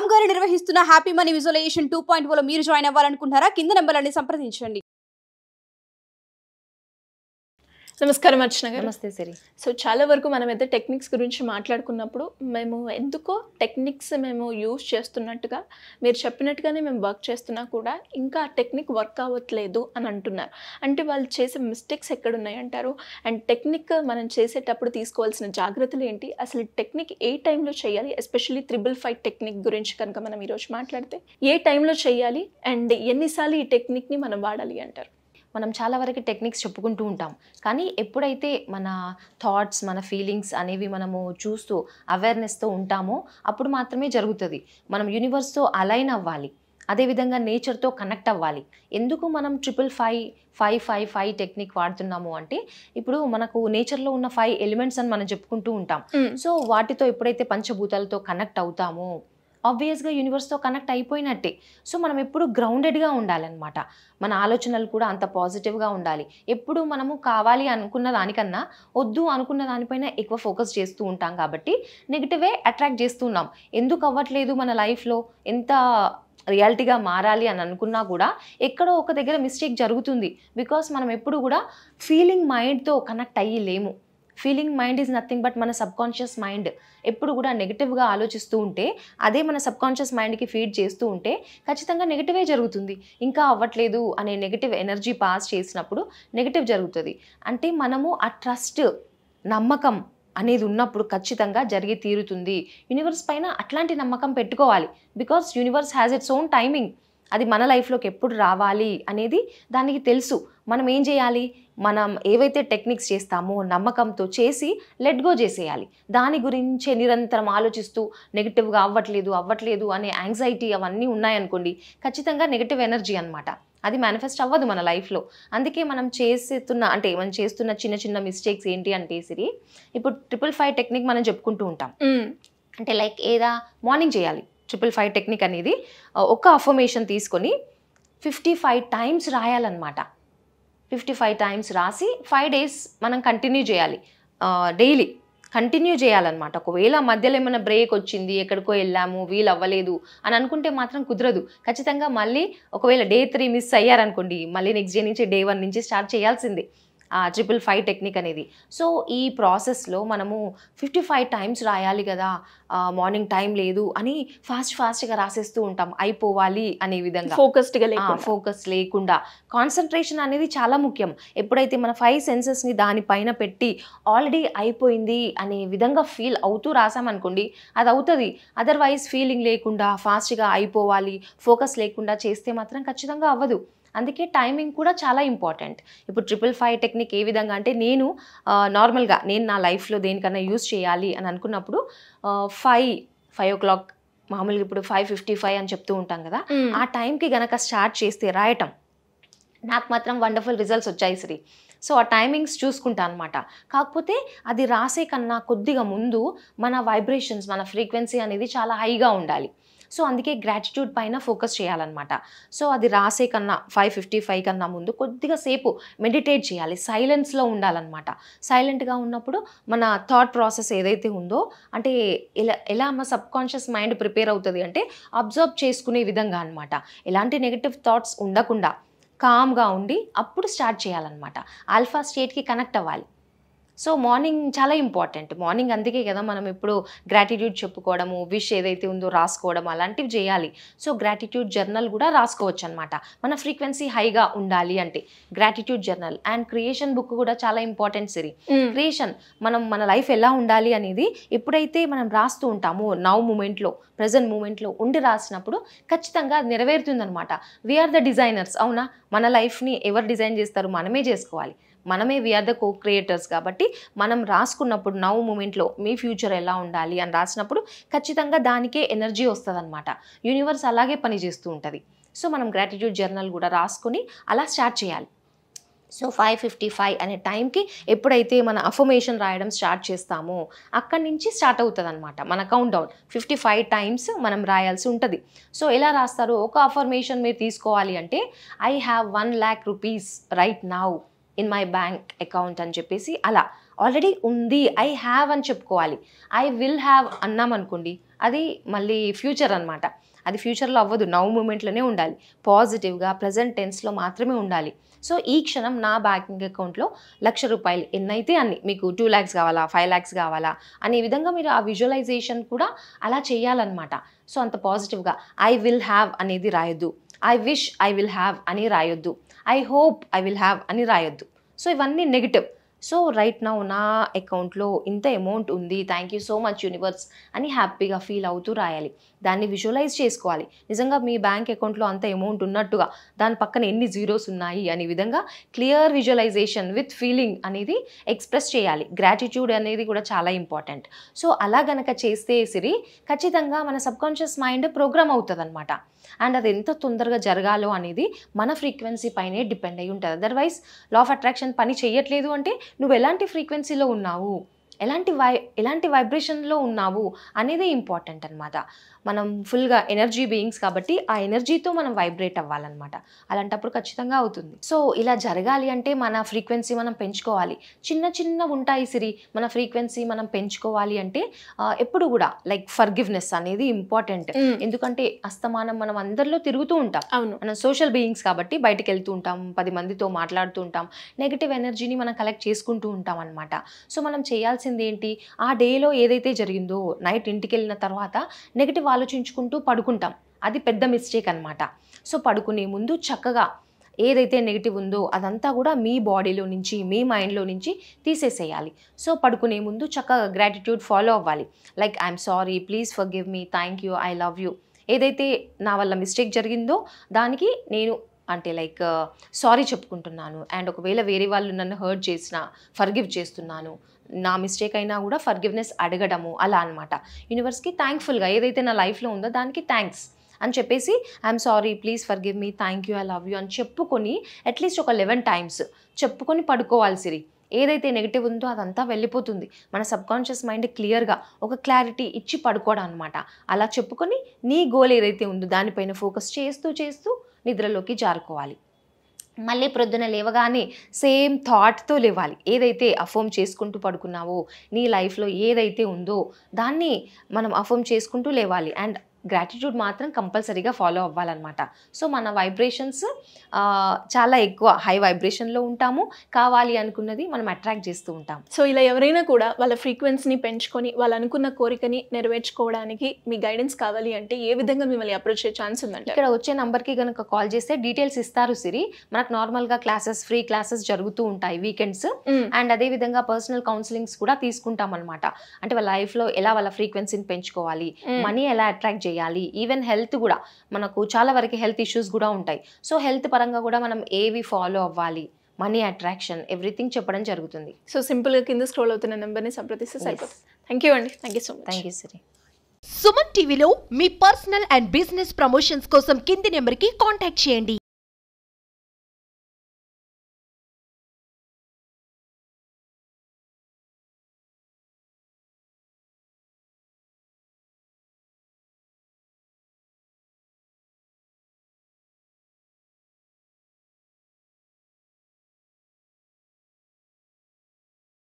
రామ్ గారు నిర్వహిస్తున్న happy money visualization two point లో మీరు జాయిన్ అవ్వాలనుకుంటున్నారా కింద నెంబర్లని సంప్రదించండి నమస్కారం అర్చన గారు నమస్తే సరి సో చాలా వరకు మనమైతే టెక్నిక్స్ గురించి మాట్లాడుకున్నప్పుడు మేము ఎందుకో టెక్నిక్స్ మేము యూజ్ చేస్తున్నట్టుగా మీరు చెప్పినట్టుగానే మేము వర్క్ చేస్తున్నా కూడా ఇంకా ఆ టెక్నిక్ వర్క్ అవ్వట్లేదు అని అంటున్నారు అంటే వాళ్ళు చేసే మిస్టేక్స్ ఎక్కడున్నాయి అంటారు అండ్ టెక్నిక్ మనం చేసేటప్పుడు తీసుకోవాల్సిన జాగ్రత్తలు ఏంటి అసలు టెక్నిక్ ఏ టైంలో చేయాలి ఎస్పెషల్లీ త్రిబుల్ ఫైవ్ టెక్నిక్ గురించి కనుక మనం ఈరోజు మాట్లాడితే ఏ టైంలో చేయాలి అండ్ ఎన్నిసార్లు ఈ టెక్నిక్ని మనం వాడాలి అంటారు మనం చాలా వరకు టెక్నిక్స్ చెప్పుకుంటూ ఉంటాం కానీ ఎప్పుడైతే మన థాట్స్ మన ఫీలింగ్స్ అనేవి మనము చూస్తూ అవేర్నెస్తో ఉంటామో అప్పుడు మాత్రమే జరుగుతుంది మనం యూనివర్స్తో అలైన్ అవ్వాలి అదేవిధంగా నేచర్తో కనెక్ట్ అవ్వాలి ఎందుకు మనం triple five five five five technique వాడుతున్నాము అంటే ఇప్పుడు మనకు నేచర్లో ఉన్న ఫైవ్ ఎలిమెంట్స్ అని మనం చెప్పుకుంటూ ఉంటాం సో వాటితో ఎప్పుడైతే పంచభూతాలతో కనెక్ట్ అవుతామో ఆబ్వియస్గా యూనివర్స్తో కనెక్ట్ అయిపోయినట్టే సో మనం ఎప్పుడు గ్రౌండెడ్గా ఉండాలన్నమాట మన ఆలోచనలు కూడా అంత పాజిటివ్గా ఉండాలి ఎప్పుడు మనము కావాలి అనుకున్న దానికన్నా వద్దు అనుకున్న దానిపైన ఎక్కువ ఫోకస్ చేస్తూ ఉంటాం కాబట్టి నెగిటివే అట్రాక్ట్ చేస్తున్నాం ఎందుకు అవ్వట్లేదు మన లైఫ్లో ఎంత రియాలిటీగా మారాలి అని అనుకున్నా కూడా ఎక్కడో ఒక దగ్గర మిస్టేక్ జరుగుతుంది బికాస్ మనం ఎప్పుడు కూడా ఫీలింగ్ మైండ్తో కనెక్ట్ అయ్యి లేము feeling mind is nothing but మన సబ్కాన్షియస్ మైండ్ ఎప్పుడు కూడా నెగిటివ్గా ఆలోచిస్తూ ఉంటే అదే మన సబ్కాన్షియస్ మైండ్కి ఫీడ్ చేస్తూ ఉంటే ఖచ్చితంగా నెగిటివే జరుగుతుంది ఇంకా అవ్వట్లేదు అనే నెగిటివ్ ఎనర్జీ పాస్ చేసినప్పుడు నెగిటివ్ జరుగుతుంది అంటే మనము ఆ ట్రస్ట్ నమ్మకం అనేది ఉన్నప్పుడు ఖచ్చితంగా జరిగి తీరుతుంది యూనివర్స్ పైన అట్లాంటి నమ్మకం పెట్టుకోవాలి because universe has its own timing అది మన లైఫ్లోకి ఎప్పుడు రావాలి అనేది దానికి తెలుసు మనం ఏం చేయాలి మనం ఏవైతే టెక్నిక్స్ చేస్తామో నమ్మకంతో చేసి లెట్ గో చేసేయాలి దాని గురించే నిరంతరం ఆలోచిస్తూ నెగిటివ్గా అవ్వట్లేదు అవ్వట్లేదు అనే యాంగ్జైటీ అవన్నీ ఉన్నాయనుకోండి ఖచ్చితంగా నెగిటివ్ ఎనర్జీ అనమాట అది మేనిఫెస్ట్ అవ్వదు మన లైఫ్లో అందుకే మనం చేస్తున్న అంటే మనం చేస్తున్న చిన్న చిన్న మిస్టేక్స్ ఏంటి అంటే సిరి ఇప్పుడు ట్రిపుల్ ఫైవ్ టెక్నిక్ మనం చెప్పుకుంటూ ఉంటాం అంటే లైక్ ఏదా మార్నింగ్ చేయాలి ట్రిపుల్ ఫైవ్ టెక్నిక్ అనేది ఒక అఫర్మేషన్ తీసుకొని ఫిఫ్టీ ఫైవ్ టైమ్స్ రాయాలన్నమాట ఫిఫ్టీ ఫైవ్ టైమ్స్ రాసి ఫైవ్ డేస్ మనం కంటిన్యూ చేయాలి డైలీ కంటిన్యూ చేయాలన్నమాట ఒకవేళ మధ్యలో ఏమైనా బ్రేక్ వచ్చింది ఎక్కడికో వెళ్ళాము వీలు అవ్వలేదు అని అనుకుంటే మాత్రం కుదరదు ఖచ్చితంగా మళ్ళీ ఒకవేళ డే త్రీ మిస్ అయ్యారనుకోండి మళ్ళీ నెక్స్ట్ డే నుంచి డే వన్ నుంచి స్టార్ట్ చేయాల్సిందే ట్రిపుల్ ఫైవ్ టెక్నిక్ అనేది సో ఈ ప్రాసెస్లో మనము ఫిఫ్టీ ఫైవ్ టైమ్స్ రాయాలి కదా మార్నింగ్ టైం లేదు అని ఫాస్ట్ ఫాస్ట్గా రాసేస్తూ ఉంటాం అయిపోవాలి అనే విధంగా ఫోకస్డ్గా ఫోకస్ లేకుండా కాన్సన్ట్రేషన్ అనేది చాలా ముఖ్యం ఎప్పుడైతే మన ఫైవ్ సెన్సెస్ని దానిపైన పెట్టి ఆల్రెడీ అయిపోయింది అనే విధంగా ఫీల్ అవుతూ రాసామనుకోండి అది అవుతుంది అదర్వైజ్ ఫీలింగ్ లేకుండా ఫాస్ట్గా అయిపోవాలి ఫోకస్ లేకుండా చేస్తే మాత్రం ఖచ్చితంగా అవ్వదు అందుకే టైమింగ్ కూడా చాలా ఇంపార్టెంట్ ఇప్పుడు ట్రిపుల్ ఫైవ్ టెక్నిక్ ఏ విధంగా అంటే నేను నార్మల్గా నేను నా లైఫ్లో దేనికన్నా యూస్ చేయాలి అని అనుకున్నప్పుడు ఫైవ్ ఫైవ్ ఓ క్లాక్ మామూలుగా ఇప్పుడు ఫైవ్ ఫిఫ్టీ ఫైవ్ అని చెప్తూ ఉంటాం కదా ఆ టైంకి గనక స్టార్ట్ చేస్తే రాయటం నాకు మాత్రం వండర్ఫుల్ రిజల్ట్స్ వచ్చాయి శ్రీ సో ఆ టైమింగ్స్ చూసుకుంటా అనమాట కాకపోతే అది రాసే కన్నా కొద్దిగా ముందు మన వైబ్రేషన్స్ మన ఫ్రీక్వెన్సీ అనేది చాలా హైగా ఉండాలి సో అందుకే గ్రాటిట్యూడ్ పైన ఫోకస్ చేయాలన్నమాట సో అది రాసే కన్నా ఫైవ్ ఫిఫ్టీ ఫైవ్ కన్నా ముందు కొద్దిగా సేపు మెడిటేట్ చేయాలి సైలెన్స్లో ఉండాలన్నమాట సైలెంట్గా ఉన్నప్పుడు మన థాట్ ప్రాసెస్ ఏదైతే ఉందో అంటే ఎలా ఎలా మన సబ్ కాన్షియస్ మైండ్ ప్రిపేర్ అవుతుంది అంటే అబ్జర్వ్ చేసుకునే విధంగా అనమాట ఎలాంటి నెగిటివ్ థాట్స్ ఉండకుండా కామ్గా ఉండి అప్పుడు స్టార్ట్ చేయాలన్నమాట ఆల్ఫా స్టేట్కి కనెక్ట్ అవ్వాలి సో మార్నింగ్ చాలా ఇంపార్టెంట్ మార్నింగ్ అందుకే కదా మనం ఇప్పుడు గ్రాటిట్యూడ్ చెప్పుకోవడము విష్ ఏదైతే ఉందో రాసుకోవడం అలాంటివి చేయాలి సో గ్రాటిట్యూడ్ జర్నల్ కూడా రాసుకోవచ్చు అనమాట మన ఫ్రీక్వెన్సీ హైగా ఉండాలి అంటే gratitude journal and creation book కూడా చాలా ఇంపార్టెంట్ సిరి క్రియేషన్ hmm. మనం మన లైఫ్ ఎలా ఉండాలి అనేది ఎప్పుడైతే మనం రాస్తూ ఉంటామో నవ్ మూమెంట్లో ప్రజెంట్ మూమెంట్లో ఉండి రాసినప్పుడు ఖచ్చితంగా నెరవేరుతుందనమాట వీఆర్ ద డిజైనర్స్ అవునా మన లైఫ్ని ఎవరు డిజైన్ చేస్తారు మనమే చేసుకోవాలి మనమే వీఆర్ ద కో క్రియేటర్స్ కాబట్టి మనం రాసుకున్నప్పుడు నవ్ మూమెంట్లో మీ ఫ్యూచర్ ఎలా ఉండాలి అని రాసినప్పుడు ఖచ్చితంగా దానికే ఎనర్జీ వస్తుంది యూనివర్స్ అలాగే పనిచేస్తూ ఉంటుంది సో మనం గ్రాటిట్యూడ్ జర్నల్ కూడా రాసుకుని అలా స్టార్ట్ చేయాలి సో ఫైవ్ ఫిఫ్టీ ఫైవ్ అనే టైంకి ఎప్పుడైతే మన అఫర్మేషన్ రాయడం స్టార్ట్ చేస్తామో అక్కడి నుంచి స్టార్ట్ అవుతుంది అనమాట మన count down fifty five times మనం రాయాల్సి ఉంటుంది సో ఎలా రాస్తారు ఒక అఫర్మేషన్ మీరు తీసుకోవాలి అంటే I have one lakh rupees right now in my bank account అని చెప్పేసి అలా ఆల్రెడీ ఉంది ఐ హ్యావ్ అని చెప్పుకోవాలి ఐ విల్ హ్యావ్ అన్నాం అనుకోండి అది మళ్ళీ ఫ్యూచర్ అనమాట అది ఫ్యూచర్లో అవ్వదు నౌ మూమెంట్లోనే ఉండాలి పాజిటివ్గా ప్రజెంట్ టెన్స్లో మాత్రమే ఉండాలి సో ఈ క్షణం నా బ్యాంకింగ్ అకౌంట్లో లక్ష రూపాయలు ఎన్నైతే అన్ని మీకు టూ ల్యాక్స్ కావాలా ఫైవ్ ల్యాక్స్ కావాలా అనే విధంగా మీరు ఆ విజువలైజేషన్ కూడా అలా చేయాలన్నమాట సో అంత పాజిటివ్గా ఐ విల్ హ్యావ్ అనేది రాయొద్దు I wish I will have అని రాయొద్దు I hope I will have అని రాయొద్దు సో ఇవన్నీ నెగిటివ్ సో రైట్ నా నా అకౌంట్లో ఇంత అమౌంట్ ఉంది thank you so much universe అని హ్యాపీగా ఫీల్ అవుతూ రాయాలి దాన్ని విజువలైజ్ చేసుకోవాలి నిజంగా మీ బ్యాంక్ అకౌంట్లో అంత అమౌంట్ ఉన్నట్టుగా దాని పక్కన ఎన్ని జీరోస్ ఉన్నాయి అనే విధంగా క్లియర్ విజువలైజేషన్ విత్ ఫీలింగ్ అనేది ఎక్స్ప్రెస్ చేయాలి గ్రాటిట్యూడ్ అనేది కూడా చాలా ఇంపార్టెంట్ సో అలా గనక చేస్తే సిరి ఖచ్చితంగా మన సబ్కాన్షియస్ మైండ్ ప్రోగ్రామ్ అవుతుంది అనమాట అండ్ అది ఎంత తొందరగా జరగాలో అనేది మన ఫ్రీక్వెన్సీ పైనే డిపెండ్ అయి ఉంటుంది అదర్వైజ్ లా ఆఫ్ అట్రాక్షన్ పని చేయట్లేదు అంటే నువ్వు ఎలాంటి ఫ్రీక్వెన్సీలో ఉన్నావు ఎలాంటి వై ఎలాంటి వైబ్రేషన్లో ఉన్నావు అనేది ఇంపార్టెంట్ అనమాట మనం ఫుల్గా ఎనర్జీ బీయింగ్స్ కాబట్టి ఆ ఎనర్జీతో మనం వైబ్రేట్ అవ్వాలన్నమాట అలాంటప్పుడు ఖచ్చితంగా అవుతుంది సో ఇలా జరగాలి అంటే మన ఫ్రీక్వెన్సీ మనం పెంచుకోవాలి చిన్న చిన్న ఉంటాయి సిరి మన ఫ్రీక్వెన్సీ మనం పెంచుకోవాలి అంటే ఎప్పుడు కూడా లైక్ ఫర్గివ్నెస్ అనేది ఇంపార్టెంట్ ఎందుకంటే అస్తమానం మనం అందరిలో తిరుగుతూ ఉంటాం అవును మనం సోషల్ బీయింగ్స్ కాబట్టి బయటకు వెళ్తూ ఉంటాం పది మందితో మాట్లాడుతూ ఉంటాం నెగిటివ్ ఎనర్జీని మనం కలెక్ట్ చేసుకుంటూ ఉంటాం అనమాట సో మనం చేయాల్సిన చేసింది ఏంటి ఆ డేలో ఏదైతే జరిగిందో నైట్ ఇంటికి వెళ్ళిన తర్వాత నెగిటివ్ ఆలోచించుకుంటూ పడుకుంటాం అది పెద్ద మిస్టేక్ అనమాట సో పడుకునే ముందు చక్కగా ఏదైతే నెగిటివ్ ఉందో అదంతా కూడా మీ బాడీలో నుంచి మీ మైండ్లో నుంచి తీసేసేయాలి సో పడుకునే ముందు చక్కగా గ్రాటిట్యూడ్ ఫాలో అవ్వాలి like I'm sorry please forgive me thank you I love you ఏదైతే నా వల్ల మిస్టేక్ జరిగిందో దానికి నేను అంటే లైక్ సారీ చెప్పుకుంటున్నాను అండ్ ఒకవేళ వేరే వాళ్ళు నన్ను హర్ట్ చేసిన ఫర్గివ్ చేస్తున్నాను నా మిస్టేక్ అయినా కూడా ఫర్గివ్నెస్ అడగడము అలా అనమాట యూనివర్స్కి థ్యాంక్ఫుల్గా ఏదైతే నా లైఫ్లో ఉందో దానికి థ్యాంక్స్ అని చెప్పేసి I'm sorry please forgive me thank you I love you అని చెప్పుకొని అట్లీస్ట్ ఒక లెవెన్ టైమ్స్ చెప్పుకొని పడుకోవాలి ఏదైతే నెగిటివ్ ఉందో అదంతా వెళ్ళిపోతుంది మన సబ్కాన్షియస్ మైండ్ క్లియర్గా ఒక క్లారిటీ ఇచ్చి పడుకోవడం అనమాట అలా చెప్పుకొని నీ గోల్ ఏదైతే ఉందో దానిపైన ఫోకస్ చేస్తూ చేస్తూ నిద్రలోకి జారుకోవాలి మళ్ళీ ప్రొద్దున లేవగానే సేమ్ థాట్తో లేవాలి ఏదైతే అఫోమ్ చేసుకుంటూ పడుకున్నావో నీ లైఫ్లో ఏదైతే ఉందో దాన్ని మనం అఫోమ్ చేసుకుంటూ లేవాలి అండ్ గ్రాటిట్యూడ్ మాత్రం కంపల్సరీగా ఫాలో అవ్వాలన్నమాట సో మన వైబ్రేషన్స్ చాలా ఎక్కువ హై వైబ్రేషన్లో ఉంటాము కావాలి అనుకున్నది మనం అట్రాక్ట్ చేస్తూ ఉంటాం సో ఇలా ఎవరైనా కూడా వాళ్ళ ఫ్రీక్వెన్సీని పెంచుకొని వాళ్ళు అనుకున్న కోరికని నెరవేర్చుకోవడానికి మీ గైడెన్స్ కావాలి అంటే ఏ విధంగా మిమ్మల్ని అప్రోచ్ అయ్యే ఛాన్స్ ఉందంటే ఇక్కడ వచ్చే నెంబర్కి కనుక కాల్ చేస్తే డీటెయిల్స్ ఇస్తారు సిరి మనకు నార్మల్గా క్లాసెస్ ఫ్రీ క్లాసెస్ జరుగుతూ ఉంటాయి వీకెండ్స్ అండ్ అదే విధంగా పర్సనల్ కౌన్సిలింగ్స్ కూడా తీసుకుంటాం అనమాట అంటే వాళ్ళ లైఫ్లో ఎలా వాళ్ళ ఫ్రీక్వెన్సీని పెంచుకోవాలి మనీ ఎలా అట్రాక్ట్ చేయాలి ఈవెన్ హెల్త్ కూడా మనకు చాలా వరకు హెల్త్ ఇష్యూస్ కూడా ఉంటాయి సో హెల్త్ పరంగా కూడా మనం ఏవి ఫాలో అవ్వాలి మనీ అట్రాక్షన్ ఎవ్రీథింగ్ చెప్పడం జరుగుతుంది సో సింపుల్ కింద స్క్రోల్ అవుతున్న నెంబర్ని సంప్రదిస్తే సరిపోతుంది థ్యాంక్ యూ అండి thank you so much thank you సరే సుమన్ టీవీలో మీ పర్సనల్ అండ్ బిజినెస్ ప్రమోషన్స్ కోసం కింది నెంబర్కి కాంటాక్ట్ చేయండి